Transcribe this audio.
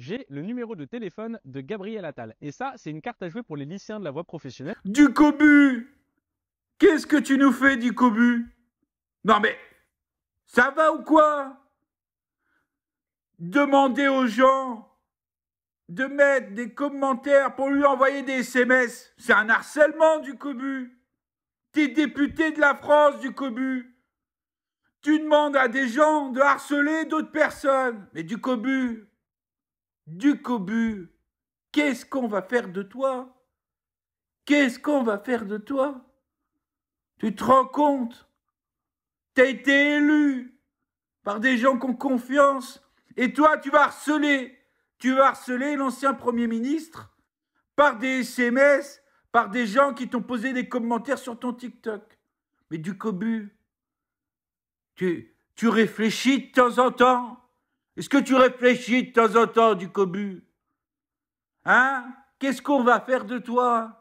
j'ai le numéro de téléphone de Gabriel Attal. Et ça, c'est une carte à jouer pour les lycéens de la voie professionnelle. Du cobu Qu'est-ce que tu nous fais du cobu Non mais, ça va ou quoi Demander aux gens de mettre des commentaires pour lui envoyer des SMS. C'est un harcèlement du cobu. T'es député de la France du cobu. Tu demandes à des gens de harceler d'autres personnes. Mais du cobu, du qu'est-ce qu'on va faire de toi Qu'est-ce qu'on va faire de toi Tu te rends compte T'as été élu par des gens qui ont confiance et toi, tu vas harceler. Tu vas harceler l'ancien Premier ministre par des SMS, par des gens qui t'ont posé des commentaires sur ton TikTok. Mais du tu, tu réfléchis de temps en temps. Est-ce que tu réfléchis de temps en temps du cobu Hein Qu'est-ce qu'on va faire de toi